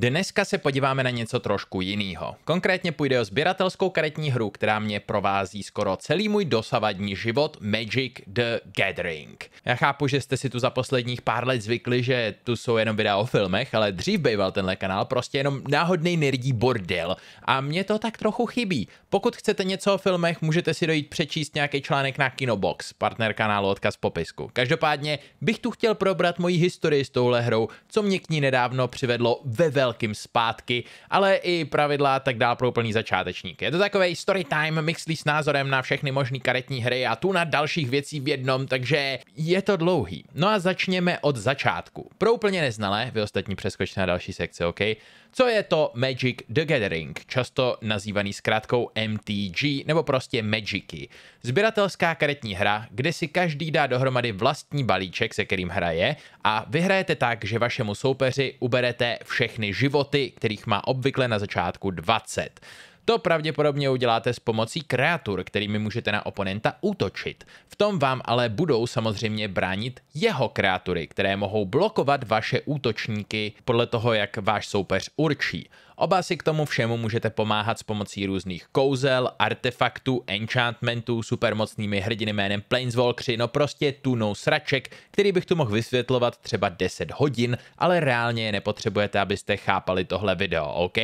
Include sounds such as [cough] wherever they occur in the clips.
Dneska se podíváme na něco trošku jiného. Konkrétně půjde o sběratelskou karetní hru, která mě provází skoro celý můj dosavadní život Magic the Gathering. Já chápu, že jste si tu za posledních pár let zvykli, že tu jsou jenom videa o filmech, ale dřív býval tenhle kanál prostě jenom náhodný nerdí bordel. A mě to tak trochu chybí. Pokud chcete něco o filmech, můžete si dojít přečíst nějaký článek na Kinobox, partner kanálu odkaz v popisku. Každopádně bych tu chtěl probrat moji historii s touhle hrou, co mě k ní nedávno přivedlo ve velkým zpátky, ale i pravidla tak dál pro úplný začátečník. Je to takový story time mixlí s názorem na všechny možné karetní hry a tu na dalších věcí v jednom, takže je to dlouhý. No a začněme od začátku. Pro úplně neznalé, vy ostatní přeskočte na další sekce, OK? Co je to Magic the Gathering, často nazývaný zkrátkou MTG nebo prostě Magicy? Sběratelská karetní hra, kde si každý dá dohromady vlastní balíček, se kterým hraje a vyhrajete tak, že vašemu soupeři uberete všechny životy, kterých má obvykle na začátku 20. To pravděpodobně uděláte s pomocí kreatur, kterými můžete na oponenta útočit. V tom vám ale budou samozřejmě bránit jeho kreatury, které mohou blokovat vaše útočníky podle toho, jak váš soupeř určí. Oba si k tomu všemu můžete pomáhat s pomocí různých kouzel, artefaktů, enchantmentů, supermocnými hrdiny jménem Planeswalkři, no prostě tunou sraček, který bych tu mohl vysvětlovat třeba 10 hodin, ale reálně je nepotřebujete, abyste chápali tohle video, OK?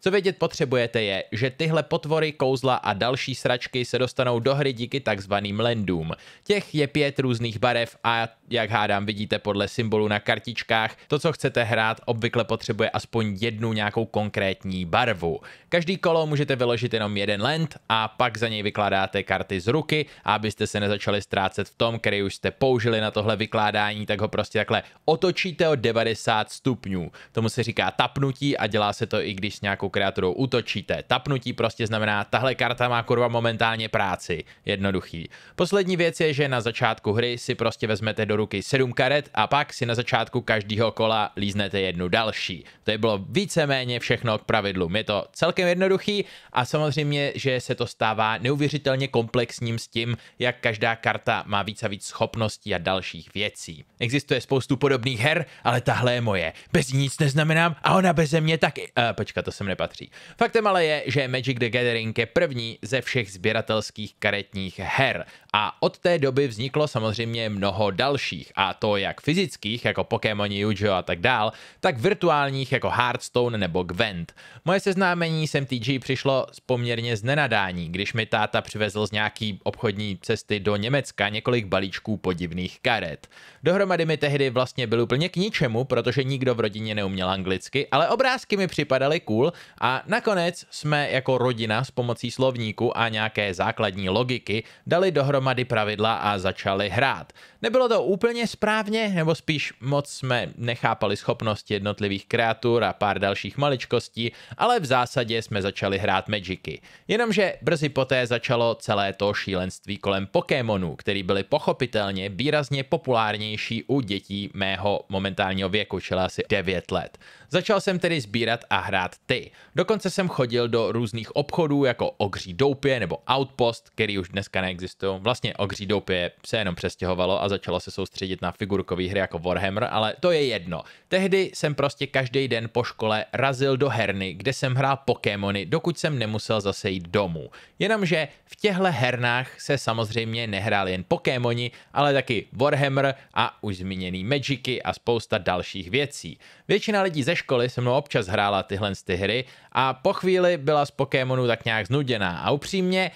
Co vědět potřebujete je, že tyhle potvory, kouzla a další sračky se dostanou do hry díky takzvaným lendům. Těch je pět různých barev a jak hádám, vidíte podle symbolu na kartičkách. To, co chcete hrát, obvykle potřebuje aspoň jednu nějakou konkrétní barvu. Každý kolo můžete vyložit jenom jeden lent a pak za něj vykládáte karty z ruky, abyste se nezačali ztrácet v tom, který už jste použili na tohle vykládání, tak ho prostě takhle otočíte o 90 stupňů. Tomu se říká tapnutí a dělá se to i když s nějakou kreaturou útočíte. Tapnutí prostě znamená, tahle karta má kurva momentálně práci. Jednoduchý. Poslední věc je, že na začátku hry si prostě vezmete do ruky sedm karet a pak si na začátku každého kola líznete jednu další. To je bylo víceméně všechno k pravidlům. Je to celkem jednoduchý a samozřejmě, že se to stává neuvěřitelně komplexním s tím, jak každá karta má víc a víc schopností a dalších věcí. Existuje spoustu podobných her, ale tahle je moje. Bez ní nic neznamenám a ona beze mě taky. Uh, eh, počka, to sem nepatří. Faktem ale je, že Magic the Gathering je první ze všech sběratelských karetních her a od té doby vzniklo samozřejmě mnoho dalších dalších, a to jak fyzických, jako Pokémoni, yu a tak dál, tak virtuálních, jako Hearthstone nebo Gwent. Moje seznámení s MTG přišlo z poměrně z nenadání, když mi táta přivezl z nějaký obchodní cesty do Německa několik balíčků podivných karet. Dohromady mi tehdy vlastně byl úplně k ničemu, protože nikdo v rodině neuměl anglicky, ale obrázky mi připadaly cool a nakonec jsme jako rodina s pomocí slovníku a nějaké základní logiky dali dohromady pravidla a začali hrát. Nebylo to úplně správně, nebo spíš moc jsme nechápali schopnosti jednotlivých kreatur a pár dalších maličkostí, ale v zásadě jsme začali hrát Magicy. Jenomže brzy poté začalo celé to šílenství kolem Pokémonů, který byly pochopitelně výrazně populárnější u dětí mého momentálního věku, čili asi 9 let. Začal jsem tedy sbírat a hrát ty. Dokonce jsem chodil do různých obchodů jako Ogří doupě nebo Outpost, který už dneska neexistují. Vlastně Ogří doupě se jenom přestěhovalo a začalo se soustředit na figurkové hry jako Warhammer, ale to je jedno. Tehdy jsem prostě každý den po škole razil do herny, kde jsem hrál Pokémony, dokud jsem nemusel zase jít domů. Jenomže v těchto hernách se samozřejmě nehrál jen Pokémoni, ale taky Warhammer a už zmíněný Magicy a spousta dalších věcí. Většina lidí ze školy se mnou občas hrála tyhle ty hry a po chvíli byla z Pokémonu tak nějak znuděná a upřímně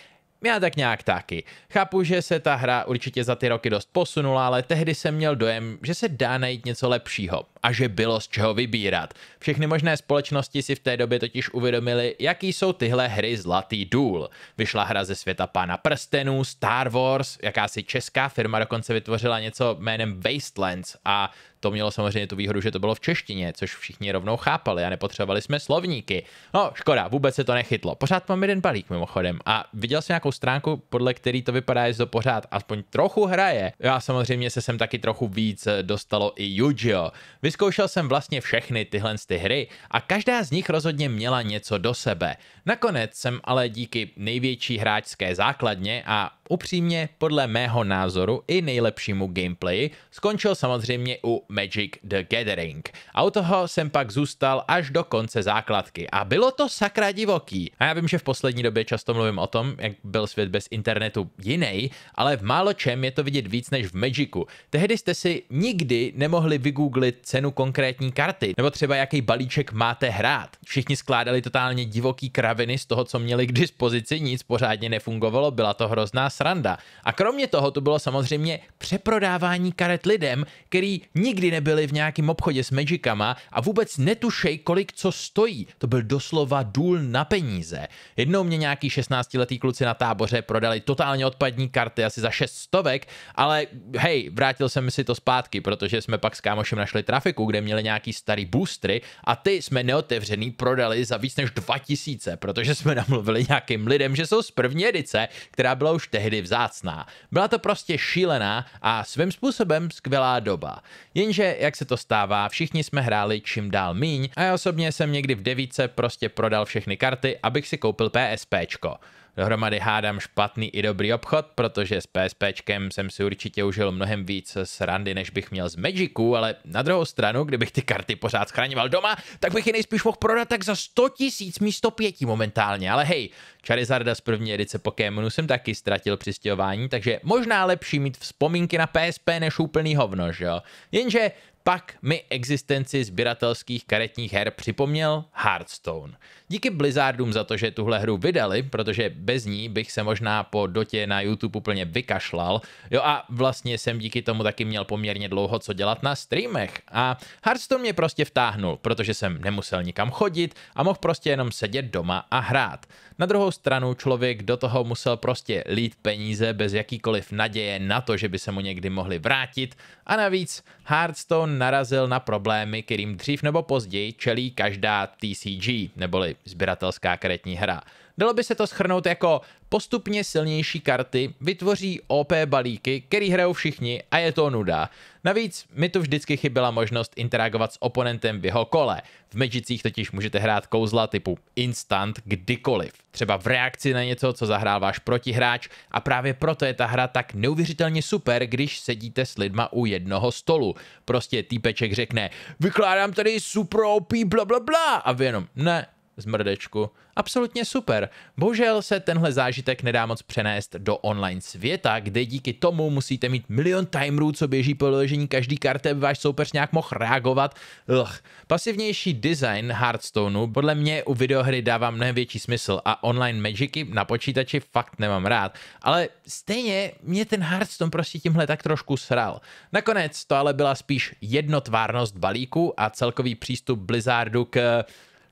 já tak nějak taky. Chápu, že se ta hra určitě za ty roky dost posunula, ale tehdy jsem měl dojem, že se dá najít něco lepšího a že bylo z čeho vybírat. Všechny možné společnosti si v té době totiž uvědomili, jaký jsou tyhle hry Zlatý důl. Vyšla hra ze světa Pána prstenů, Star Wars, jakási česká firma dokonce vytvořila něco jménem Wastelands a to mělo samozřejmě tu výhodu, že to bylo v češtině, což všichni rovnou chápali a nepotřebovali jsme slovníky. No, škoda, vůbec se to nechytlo. Pořád mám jeden balík mimochodem a viděl jsem nějakou stránku, podle který to vypadá, že to pořád aspoň trochu hraje. Já samozřejmě se sem taky trochu víc dostalo i Yu-Gi-Oh. Vyzkoušel jsem vlastně všechny tyhle ty hry a každá z nich rozhodně měla něco do sebe. Nakonec jsem ale díky největší hráčské základně a upřímně podle mého názoru i nejlepšímu gameplay skončil samozřejmě u Magic the Gathering. A u toho jsem pak zůstal až do konce základky. A bylo to sakra divoký. A já vím, že v poslední době často mluvím o tom, jak byl svět bez internetu jiný, ale v málo čem je to vidět víc než v Magicu. Tehdy jste si nikdy nemohli vygooglit cenu konkrétní karty, nebo třeba jaký balíček máte hrát. Všichni skládali totálně divoký kraviny z toho, co měli k dispozici, nic pořádně nefungovalo, byla to hrozná sranda. A kromě toho to bylo samozřejmě přeprodávání karet lidem, který nikdy nikdy nebyli v nějakém obchodě s Magicama a vůbec netušej, kolik co stojí. To byl doslova důl na peníze. Jednou mě nějaký 16-letý kluci na táboře prodali totálně odpadní karty asi za 6 stovek, ale hej, vrátil jsem si to zpátky, protože jsme pak s kámošem našli trafiku, kde měli nějaký starý boostry a ty jsme neotevřený prodali za víc než 2000, protože jsme namluvili nějakým lidem, že jsou z první edice, která byla už tehdy vzácná. Byla to prostě šílená a svým způsobem skvělá doba. Je Jenže, jak se to stává, všichni jsme hráli čím dál míň a já osobně jsem někdy v devíce prostě prodal všechny karty, abych si koupil PSPčko dohromady hádám špatný i dobrý obchod, protože s PSPčkem jsem si určitě užil mnohem víc srandy, než bych měl z Magicu, ale na druhou stranu, kdybych ty karty pořád schraňoval doma, tak bych je nejspíš mohl prodat tak za 100 tisíc místo pěti momentálně, ale hej, Charizarda z první edice Pokémonu jsem taky ztratil při stěhování, takže možná lepší mít vzpomínky na PSP než úplný hovno, že jo? Jenže pak mi existenci sběratelských karetních her připomněl Hearthstone. Díky Blizzardům za to, že tuhle hru vydali, protože bez ní bych se možná po dotě na YouTube úplně vykašlal. Jo a vlastně jsem díky tomu taky měl poměrně dlouho co dělat na streamech. A Hearthstone mě prostě vtáhnul, protože jsem nemusel nikam chodit a mohl prostě jenom sedět doma a hrát. Na druhou stranu člověk do toho musel prostě lít peníze bez jakýkoliv naděje na to, že by se mu někdy mohli vrátit. A navíc Hearthstone narazil na problémy, kterým dřív nebo později čelí každá TCG, neboli sběratelská karetní hra. Dalo by se to schrnout jako postupně silnější karty vytvoří OP balíky, který hrajou všichni a je to nuda. Navíc mi tu vždycky chyběla možnost interagovat s oponentem v jeho kole. V Magicích totiž můžete hrát kouzla typu instant kdykoliv. Třeba v reakci na něco, co zahrál váš protihráč a právě proto je ta hra tak neuvěřitelně super, když sedíte s lidma u jednoho stolu. Prostě týpeček řekne, vykládám tady super OP bla bla bla a vy jenom, ne, Zmrdečku. Absolutně super. Bohužel se tenhle zážitek nedá moc přenést do online světa, kde díky tomu musíte mít milion timerů, co běží po doležení každý karty, aby váš soupeř nějak mohl reagovat. Lch. Pasivnější design Hearthstoneu podle mě u videohry dává mnohem větší smysl a online Magicy na počítači fakt nemám rád. Ale stejně mě ten Hearthstone prostě tímhle tak trošku sral. Nakonec to ale byla spíš jednotvárnost balíku a celkový přístup Blizzardu k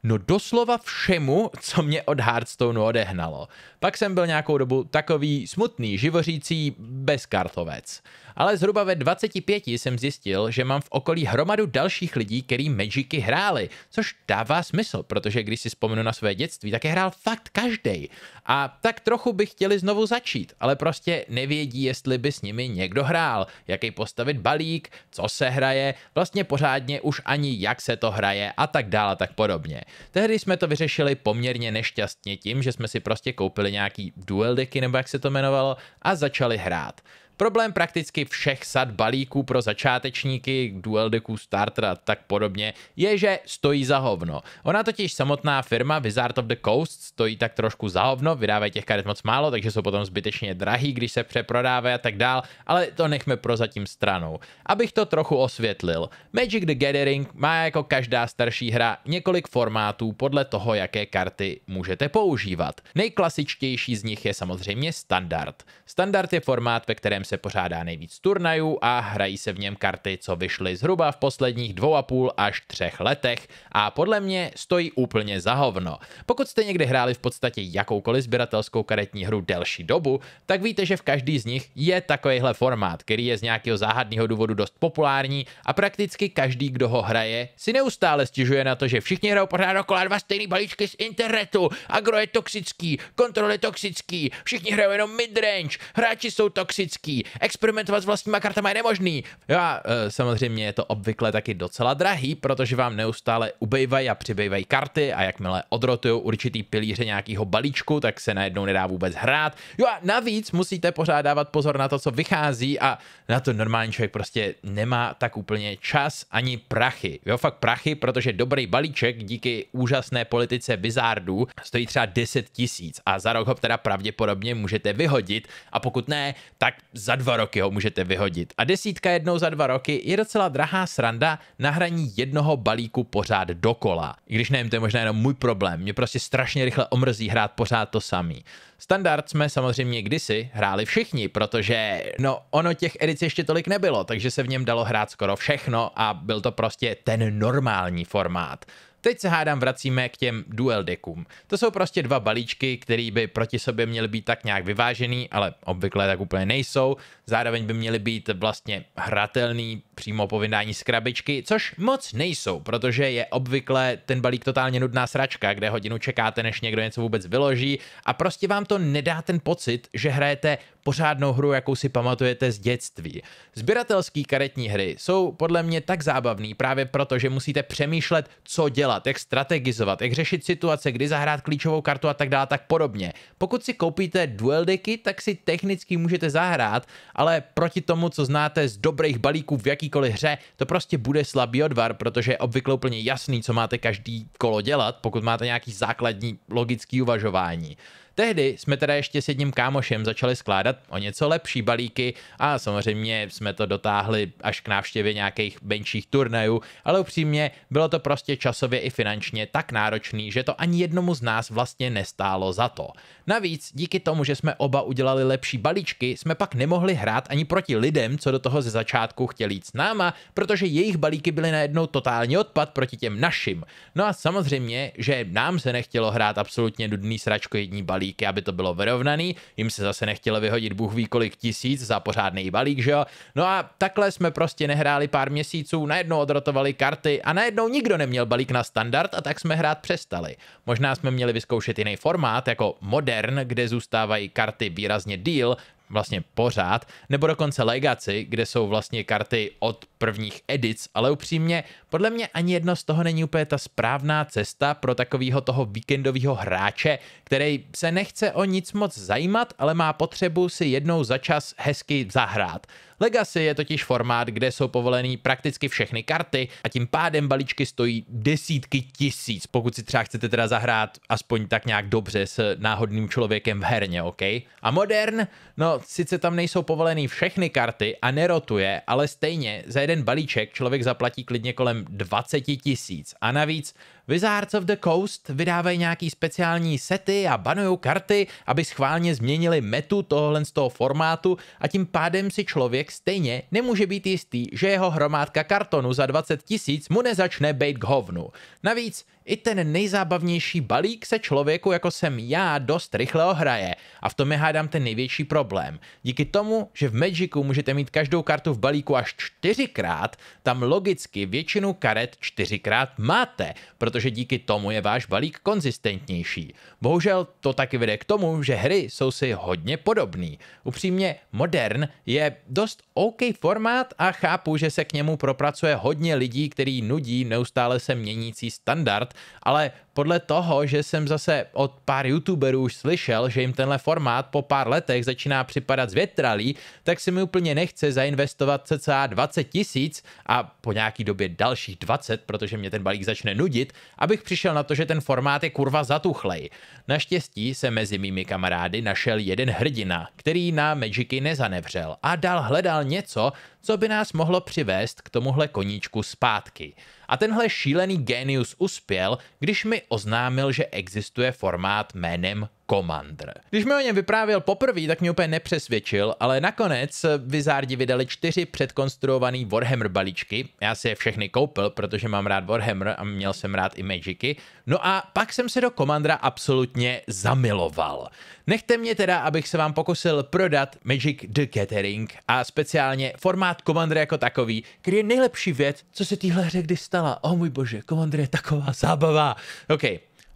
no doslova všemu, co mě od Hearthstoneu odehnalo. Pak jsem byl nějakou dobu takový smutný, živořící bezkartovec ale zhruba ve 25 jsem zjistil, že mám v okolí hromadu dalších lidí, který Magicy hráli, což dává smysl, protože když si vzpomenu na své dětství, tak je hrál fakt každý. A tak trochu by chtěli znovu začít, ale prostě nevědí, jestli by s nimi někdo hrál, jaký postavit balík, co se hraje, vlastně pořádně už ani jak se to hraje a tak dále a tak podobně. Tehdy jsme to vyřešili poměrně nešťastně tím, že jsme si prostě koupili nějaký duel decky nebo jak se to jmenovalo a začali hrát. Problém prakticky všech sad balíků pro začátečníky, dual decků, starter a tak podobně, je, že stojí za hovno. Ona totiž samotná firma Wizard of the Coast stojí tak trošku za hovno, vydávají těch karet moc málo, takže jsou potom zbytečně drahý, když se přeprodávají a tak dál, ale to nechme prozatím stranou. Abych to trochu osvětlil, Magic the Gathering má jako každá starší hra několik formátů podle toho, jaké karty můžete používat. Nejklasičtější z nich je samozřejmě standard. Standard je formát, ve kterém se pořádá nejvíc turnajů a hrají se v něm karty, co vyšly zhruba v posledních dvou a půl až třech letech a podle mě stojí úplně za hovno. Pokud jste někdy hráli v podstatě jakoukoliv sběratelskou karetní hru delší dobu, tak víte, že v každý z nich je takovýhle formát, který je z nějakého záhadného důvodu dost populární a prakticky každý, kdo ho hraje, si neustále stěžuje na to, že všichni hrajou pořád okolo dva stejné balíčky z internetu, agro je toxický, kontrol je toxický, všichni hrajou jenom midrange, hráči jsou toxický, experimentovat s vlastníma kartama je nemožný. Jo a e, samozřejmě je to obvykle taky docela drahý, protože vám neustále ubejvají a přibývají karty a jakmile odrotují určitý pilíře nějakého balíčku, tak se najednou nedá vůbec hrát. Jo a navíc musíte pořád dávat pozor na to, co vychází a na to normální člověk prostě nemá tak úplně čas ani prachy. Jo fakt prachy, protože dobrý balíček díky úžasné politice Bizardů stojí třeba 10 tisíc a za rok ho teda pravděpodobně můžete vyhodit a pokud ne, tak za dva roky ho můžete vyhodit. A desítka jednou za dva roky je docela drahá sranda na hraní jednoho balíku pořád dokola. I když nevím, to je možná jenom můj problém, mě prostě strašně rychle omrzí hrát pořád to samý. Standard jsme samozřejmě kdysi hráli všichni, protože no ono těch edic ještě tolik nebylo, takže se v něm dalo hrát skoro všechno a byl to prostě ten normální formát. Teď se hádám vracíme k těm duel deckům. To jsou prostě dva balíčky, které by proti sobě měly být tak nějak vyvážený, ale obvykle tak úplně nejsou. Zároveň by měly být vlastně hratelný přímo po vydání z krabičky, což moc nejsou, protože je obvykle ten balík totálně nudná sračka, kde hodinu čekáte, než někdo něco vůbec vyloží a prostě vám to nedá ten pocit, že hrajete pořádnou hru, jakou si pamatujete z dětství. Sběratelské karetní hry jsou podle mě tak zábavný právě proto, že musíte přemýšlet, co dělat, jak strategizovat, jak řešit situace, kdy zahrát klíčovou kartu a tak dále, tak podobně. Pokud si koupíte duel decky, tak si technicky můžete zahrát, ale proti tomu, co znáte z dobrých balíků v jaký jakýkoliv hře, to prostě bude slabý odvar, protože je obvykle úplně jasný, co máte každý kolo dělat, pokud máte nějaký základní logický uvažování. Tehdy jsme teda ještě s jedním kámošem začali skládat o něco lepší balíky a samozřejmě jsme to dotáhli až k návštěvě nějakých menších turnajů, ale upřímně bylo to prostě časově i finančně tak náročný, že to ani jednomu z nás vlastně nestálo za to. Navíc díky tomu, že jsme oba udělali lepší balíčky, jsme pak nemohli hrát ani proti lidem, co do toho ze začátku chtěli jít s náma, protože jejich balíky byly najednou totální odpad proti těm našim. No a samozřejmě, že nám se nechtělo hrát absolutně nudný jední balíky balíky, aby to bylo vyrovnaný, jim se zase nechtělo vyhodit bůh ví kolik tisíc za pořádný balík, že jo? No a takhle jsme prostě nehráli pár měsíců, najednou odrotovali karty a najednou nikdo neměl balík na standard a tak jsme hrát přestali. Možná jsme měli vyzkoušet jiný formát, jako modern, kde zůstávají karty výrazně deal vlastně pořád, nebo dokonce Legacy, kde jsou vlastně karty od prvních edic, ale upřímně, podle mě ani jedno z toho není úplně ta správná cesta pro takového toho víkendového hráče, který se nechce o nic moc zajímat, ale má potřebu si jednou za čas hezky zahrát. Legacy je totiž formát, kde jsou povolený prakticky všechny karty a tím pádem balíčky stojí desítky tisíc, pokud si třeba chcete teda zahrát aspoň tak nějak dobře s náhodným člověkem v herně, OK? A Modern, no sice tam nejsou povolený všechny karty a nerotuje, ale stejně za jeden balíček člověk zaplatí klidně kolem 20 tisíc a navíc Wizards of the Coast vydávají nějaký speciální sety a banují karty, aby schválně změnili metu tohle z toho formátu a tím pádem si člověk stejně nemůže být jistý, že jeho hromádka kartonu za 20 tisíc mu nezačne být k hovnu. Navíc i ten nejzábavnější balík se člověku jako jsem já dost rychle ohraje a v tom je hádám ten největší problém. Díky tomu, že v Magicu můžete mít každou kartu v balíku až čtyřikrát, tam logicky většinu karet čtyřikrát máte, protože díky tomu je váš balík konzistentnější. Bohužel to taky vede k tomu, že hry jsou si hodně podobný. Upřímně, Modern je dost OK formát a chápu, že se k němu propracuje hodně lidí, který nudí neustále se měnící standard, ale podle toho, že jsem zase od pár youtuberů už slyšel, že jim tenhle formát po pár letech začíná připadat zvětralý, tak se mi úplně nechce zainvestovat cca 20 tisíc a po nějaký době dalších 20, protože mě ten balík začne nudit, abych přišel na to, že ten formát je kurva zatuchlej. Naštěstí se mezi mými kamarády našel jeden hrdina, který na Magicy nezanevřel a dal hledal něco, co by nás mohlo přivést k tomuhle koníčku zpátky. A tenhle šílený genius uspěl, když mi oznámil, že existuje formát jménem Commander. Když mi o něm vyprávěl poprvé, tak mě úplně nepřesvědčil, ale nakonec Vizardi vydali čtyři předkonstruované Warhammer balíčky. Já si je všechny koupil, protože mám rád Warhammer a měl jsem rád i Magicy. No a pak jsem se do Commandera absolutně zamiloval. Nechte mě teda, abych se vám pokusil prodat Magic the Gathering a speciálně formát Commander jako takový, který je nejlepší věc, co se téhle hře kdy stala. O oh, můj bože, Commander je taková zábava. OK,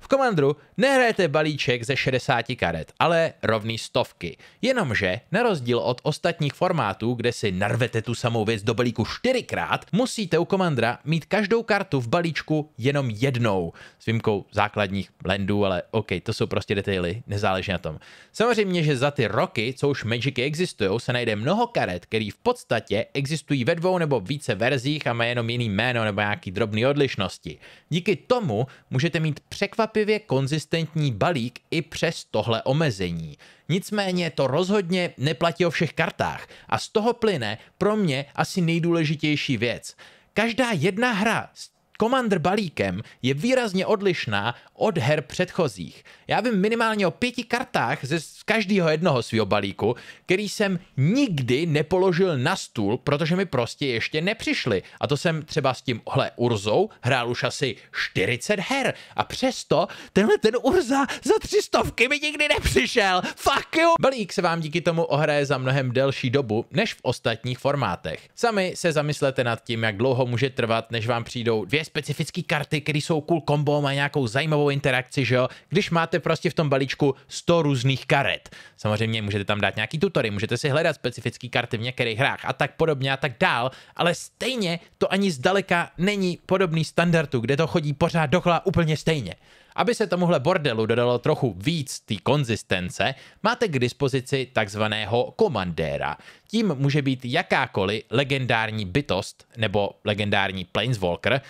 v Commandru nehrajete balíček ze 60 karet, ale rovný stovky. Jenomže, na rozdíl od ostatních formátů, kde si narvete tu samou věc do balíku čtyřikrát, musíte u Commandra mít každou kartu v balíčku jenom jednou. S výjimkou základních blendů, ale OK, to jsou prostě detaily, nezáleží na tom. Samozřejmě, že za ty roky, co už Magicy existují, se najde mnoho karet, které v podstatě existují ve dvou nebo více verzích a má jenom jiný jméno nebo nějaký drobný odlišnosti. Díky tomu můžete mít překvapení překvapivě konzistentní balík i přes tohle omezení. Nicméně to rozhodně neplatí o všech kartách a z toho plyne pro mě asi nejdůležitější věc. Každá jedna hra z Commander balíkem je výrazně odlišná od her předchozích. Já vím minimálně o pěti kartách ze každého jednoho svého balíku, který jsem nikdy nepoložil na stůl, protože mi prostě ještě nepřišly. A to jsem třeba s tímhle Urzou hrál už asi 40 her a přesto tenhle ten Urza za tři stovky mi nikdy nepřišel. Fuck you! Balík se vám díky tomu ohraje za mnohem delší dobu než v ostatních formátech. Sami se zamyslete nad tím, jak dlouho může trvat, než vám přijdou dvě specifické karty, které jsou cool kombo, mají nějakou zajímavou interakci, že jo? Když máte prostě v tom balíčku 100 různých karet. Samozřejmě můžete tam dát nějaký tutory, můžete si hledat specifické karty v některých hrách a tak podobně a tak dál, ale stejně to ani zdaleka není podobný standardu, kde to chodí pořád dokola úplně stejně. Aby se tomuhle bordelu dodalo trochu víc té konzistence, máte k dispozici takzvaného komandéra. Tím může být jakákoliv legendární bytost nebo legendární Planeswalker, eh,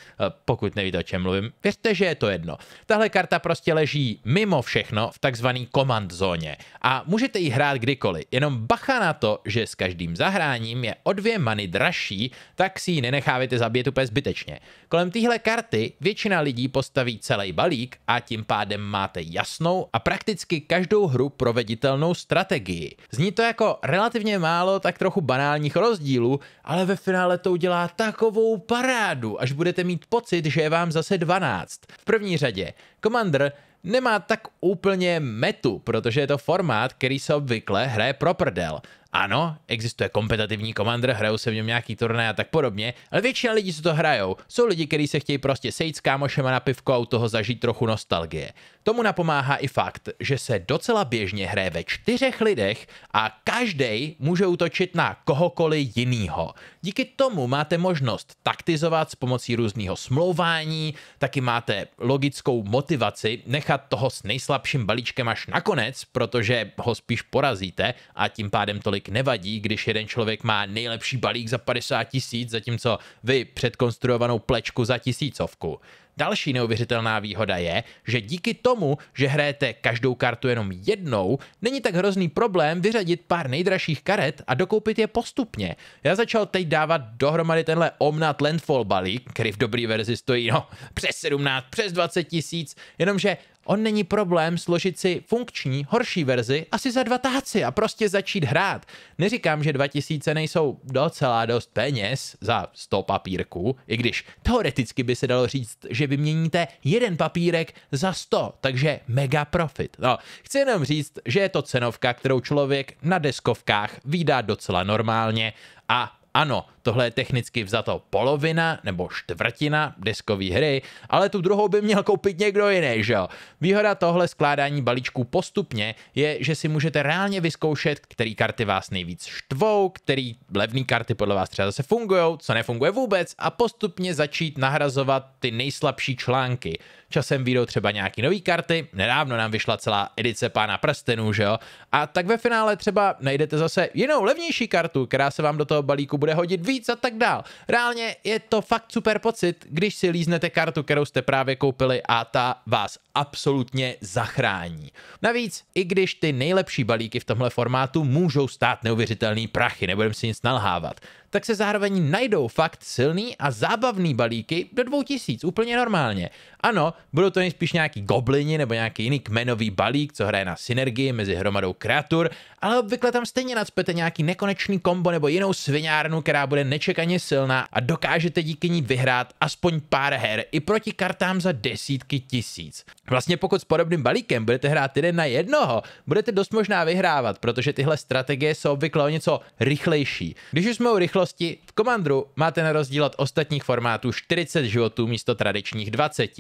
pokud nevíte, o čem mluvím, věřte, že je to jedno. Tahle karta prostě leží mimo všechno v takzvané command zóně a můžete ji hrát kdykoliv, jenom bacha na to, že s každým zahráním je o dvě many dražší, tak si ji nenechávajte zabít úplně zbytečně. Kolem téhle karty většina lidí postaví celý balík a tím pádem máte jasnou a prakticky každou hru proveditelnou strategii. Zní to jako relativně málo, tak trochu banálních rozdílů, ale ve finále to udělá takovou parádu, až budete mít pocit, že je vám zase 12. V první řadě, Commander nemá tak úplně metu, protože je to formát, který se obvykle hraje pro prdel. Ano, existuje kompetitivní komandr, hrajou se v něm nějaký turné a tak podobně, ale většina lidí, co to hrajou, jsou lidi, kteří se chtějí prostě sejít s kámošema na pivko a u toho zažít trochu nostalgie. Tomu napomáhá i fakt, že se docela běžně hraje ve čtyřech lidech a každý může útočit na kohokoliv jinýho. Díky tomu máte možnost taktizovat s pomocí různého smlouvání, taky máte logickou motivaci nechat toho s nejslabším balíčkem až nakonec, protože ho spíš porazíte a tím pádem tolik nevadí, když jeden člověk má nejlepší balík za 50 tisíc, zatímco vy předkonstruovanou plečku za tisícovku. Další neuvěřitelná výhoda je, že díky tomu, že hrajete každou kartu jenom jednou, není tak hrozný problém vyřadit pár nejdražších karet a dokoupit je postupně. Já začal teď dávat dohromady tenhle Omnat Landfall balík, který v dobrý verzi stojí no, přes 17, přes 20 tisíc, jenomže on není problém složit si funkční, horší verzi asi za dva táci a prostě začít hrát. Neříkám, že 2000 nejsou docela dost peněz za 100 papírků, i když teoreticky by se dalo říct, že vyměníte jeden papírek za 100, takže mega profit. No, chci jenom říct, že je to cenovka, kterou člověk na deskovkách výdá docela normálně a ano, Tohle je technicky vzato polovina nebo čtvrtina deskové hry, ale tu druhou by měl koupit někdo jiný, že jo? Výhoda tohle skládání balíčků postupně je, že si můžete reálně vyzkoušet, který karty vás nejvíc štvou, který levné karty podle vás třeba zase fungují, co nefunguje vůbec a postupně začít nahrazovat ty nejslabší články. Časem vyjdou třeba nějaký nové karty, nedávno nám vyšla celá edice Pána prstenů, že jo? A tak ve finále třeba najdete zase jinou levnější kartu, která se vám do toho balíku bude hodit víc víc a tak dál. Reálně je to fakt super pocit, když si líznete kartu, kterou jste právě koupili a ta vás absolutně zachrání. Navíc, i když ty nejlepší balíky v tomhle formátu můžou stát neuvěřitelný prachy, nebudem si nic nalhávat, tak se zároveň najdou fakt silný a zábavný balíky do 2000, úplně normálně. Ano, budou to nejspíš nějaký goblini nebo nějaký jiný kmenový balík, co hraje na synergii mezi hromadou kreatur, ale obvykle tam stejně nadspete nějaký nekonečný kombo nebo jinou svinárnu, která bude nečekaně silná a dokážete díky ní vyhrát aspoň pár her i proti kartám za desítky tisíc. Vlastně pokud s podobným balíkem budete hrát jeden na jednoho, budete dost možná vyhrávat, protože tyhle strategie jsou obvykle o něco rychlejší. Když už jsme u rychlejší, rychlosti Komandru máte na rozdíl od ostatních formátů 40 životů místo tradičních 20.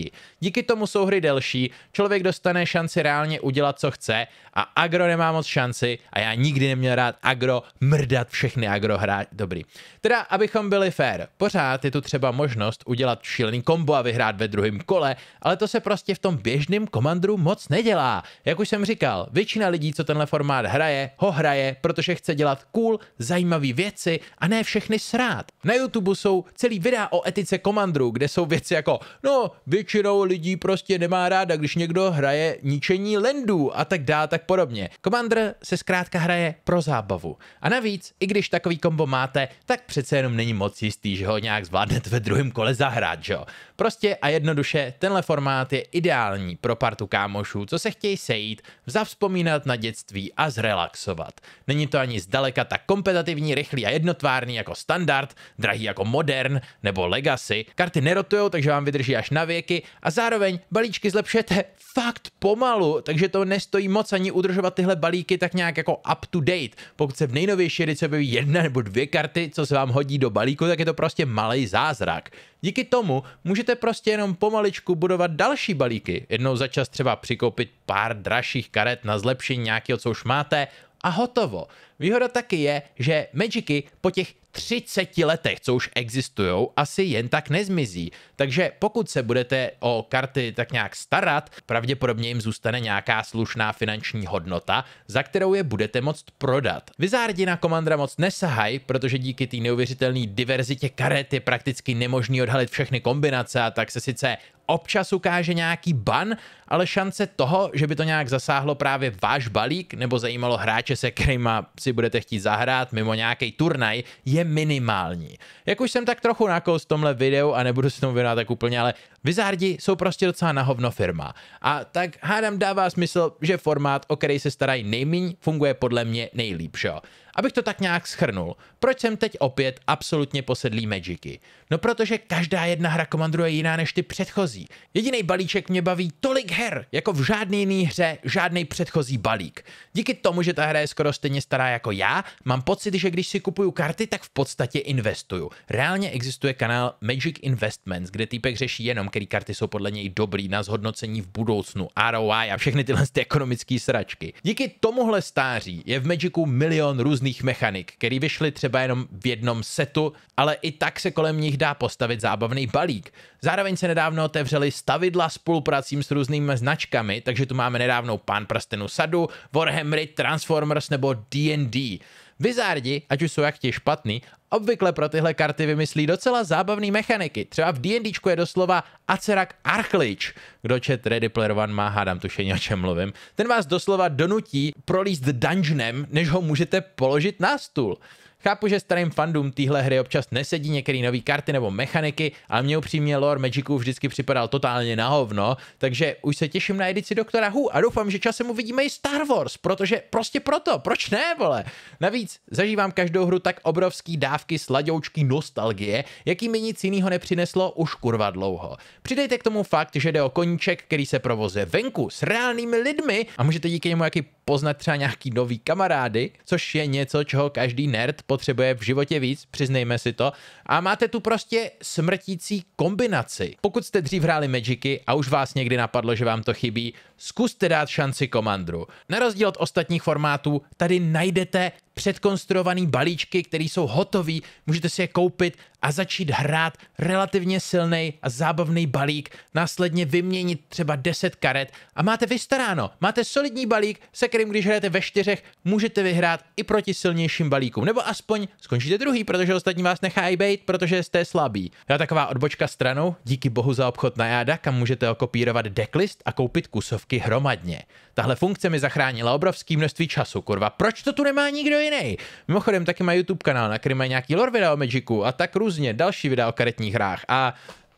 Díky tomu jsou hry delší, člověk dostane šanci reálně udělat, co chce a agro nemá moc šanci a já nikdy neměl rád agro mrdat všechny agro hrát Dobrý. Teda, abychom byli fair, pořád je tu třeba možnost udělat šílený kombo a vyhrát ve druhém kole, ale to se prostě v tom běžném komandru moc nedělá. Jak už jsem říkal, většina lidí, co tenhle formát hraje, ho hraje, protože chce dělat cool, zajímavé věci a ne všechny srát rád. Na YouTube jsou celý videa o etice komandru, kde jsou věci jako, no, většinou lidí prostě nemá ráda, když někdo hraje ničení lendů a tak dále, tak podobně. Komandr se zkrátka hraje pro zábavu. A navíc, i když takový kombo máte, tak přece jenom není moc jistý, že ho nějak zvládnete ve druhém kole zahrát, jo. Prostě a jednoduše, tenhle formát je ideální pro partu kámošů, co se chtějí sejít, zavzpomínat na dětství a zrelaxovat. Není to ani zdaleka tak kompetitivní, rychlý a jednotvárný jako standard, standard, drahý jako modern nebo legacy. Karty nerotujou, takže vám vydrží až na věky a zároveň balíčky zlepšujete [laughs] fakt pomalu, takže to nestojí moc ani udržovat tyhle balíky tak nějak jako up to date. Pokud se v nejnovější edice objeví jedna nebo dvě karty, co se vám hodí do balíku, tak je to prostě malý zázrak. Díky tomu můžete prostě jenom pomaličku budovat další balíky. Jednou za čas třeba přikoupit pár dražších karet na zlepšení nějakého, co už máte, a hotovo. Výhoda taky je, že Magicy po těch 30 letech, co už existují, asi jen tak nezmizí. Takže pokud se budete o karty tak nějak starat, pravděpodobně jim zůstane nějaká slušná finanční hodnota, za kterou je budete moct prodat. Vizardi na komandra moc nesahaj, protože díky té neuvěřitelné diverzitě karet je prakticky nemožný odhalit všechny kombinace a tak se sice občas ukáže nějaký ban, ale šance toho, že by to nějak zasáhlo právě váš balík nebo zajímalo hráče, se kterýma si budete chtít zahrát mimo nějaký turnaj, je minimální. Jak už jsem tak trochu nakous v tomhle videu a nebudu se tomu věnovat tak úplně, ale Vizardi jsou prostě docela nahovno firma. A tak hádám dává smysl, že formát, o který se starají nejmíň, funguje podle mě nejlíp, jo? Abych to tak nějak schrnul, proč jsem teď opět absolutně posedlý Magicy? No protože každá jedna hra Commanderu je jiná než ty předchozí. Jediný balíček mě baví tolik her, jako v žádné jiné hře žádný předchozí balík. Díky tomu, že ta hra je skoro stejně stará jako já, mám pocit, že když si kupuju karty, tak v podstatě investuju. Reálně existuje kanál Magic Investments, kde týpek řeší jenom, který karty jsou podle něj dobrý na zhodnocení v budoucnu, ROI a všechny tyhle ty ekonomické sračky. Díky tomuhle stáří je v Magicu milion různých různých mechanik, které vyšly třeba jenom v jednom setu, ale i tak se kolem nich dá postavit zábavný balík. Zároveň se nedávno otevřely stavidla spolupracím s různými značkami, takže tu máme nedávnou Pán prstenu sadu, Warhammery, Transformers nebo D&D. Vizárdi, ať už jsou jak ti špatný, obvykle pro tyhle karty vymyslí docela zábavné mechaniky. Třeba v D&Dčku je doslova Acerak archlich. Kdo čet Ready Player One má, hádám tušení, o čem mluvím. Ten vás doslova donutí prolíst dungeonem, než ho můžete položit na stůl. Chápu, že starým fandům téhle hry občas nesedí některé nové karty nebo mechaniky, ale mě upřímně lore Magicu vždycky připadal totálně na hovno, takže už se těším na edici Doktora Hu a doufám, že časem uvidíme i Star Wars, protože prostě proto, proč ne, vole? Navíc zažívám každou hru tak obrovský dávky sladoučky nostalgie, jaký mi nic jiného nepřineslo už kurva dlouho. Přidejte k tomu fakt, že jde o koníček, který se provozuje venku s reálnými lidmi a můžete díky němu jaký poznat třeba nějaký nový kamarády, což je něco, čeho každý nerd potřebuje v životě víc, přiznejme si to. A máte tu prostě smrtící kombinaci. Pokud jste dřív hráli Magicy a už vás někdy napadlo, že vám to chybí, zkuste dát šanci komandru. Na rozdíl od ostatních formátů, tady najdete předkonstruovaný balíčky, které jsou hotové, můžete si je koupit a začít hrát relativně silný a zábavný balík, následně vyměnit třeba 10 karet a máte vystaráno. Máte solidní balík, se kterým když hrajete ve čtyřech, můžete vyhrát i proti silnějším balíkům, nebo aspoň skončíte druhý, protože ostatní vás nechají bejt, protože jste slabí. Já taková odbočka stranou, díky bohu za obchod na jáda, kam můžete okopírovat decklist a koupit kusovky hromadně. Tahle funkce mi zachránila obrovské množství času, kurva. Proč to tu nemá nikdo jiný? jiný. Mimochodem, taky má YouTube kanál, na který má nějaký lore video o Magicu a tak různě další videa o karetních hrách. A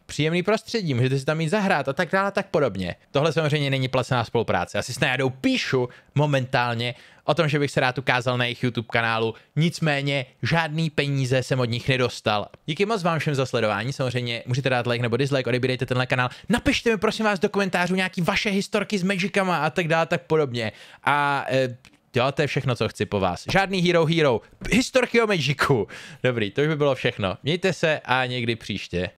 příjemný prostředí, můžete si tam mít zahrát a tak dále a tak podobně. Tohle samozřejmě není placená spolupráce. Asi s Najadou píšu momentálně o tom, že bych se rád ukázal na jejich YouTube kanálu, nicméně žádný peníze jsem od nich nedostal. Díky moc vám všem za sledování, samozřejmě můžete dát like nebo dislike, odebírejte tenhle kanál, napište mi prosím vás do komentářů nějaký vaše historky s Magicama a tak dále a tak podobně. A e, Jo, to je všechno, co chci po vás. Žádný Hero Hero. Historky o Magicu. Dobrý, to už by bylo všechno. Mějte se a někdy příště.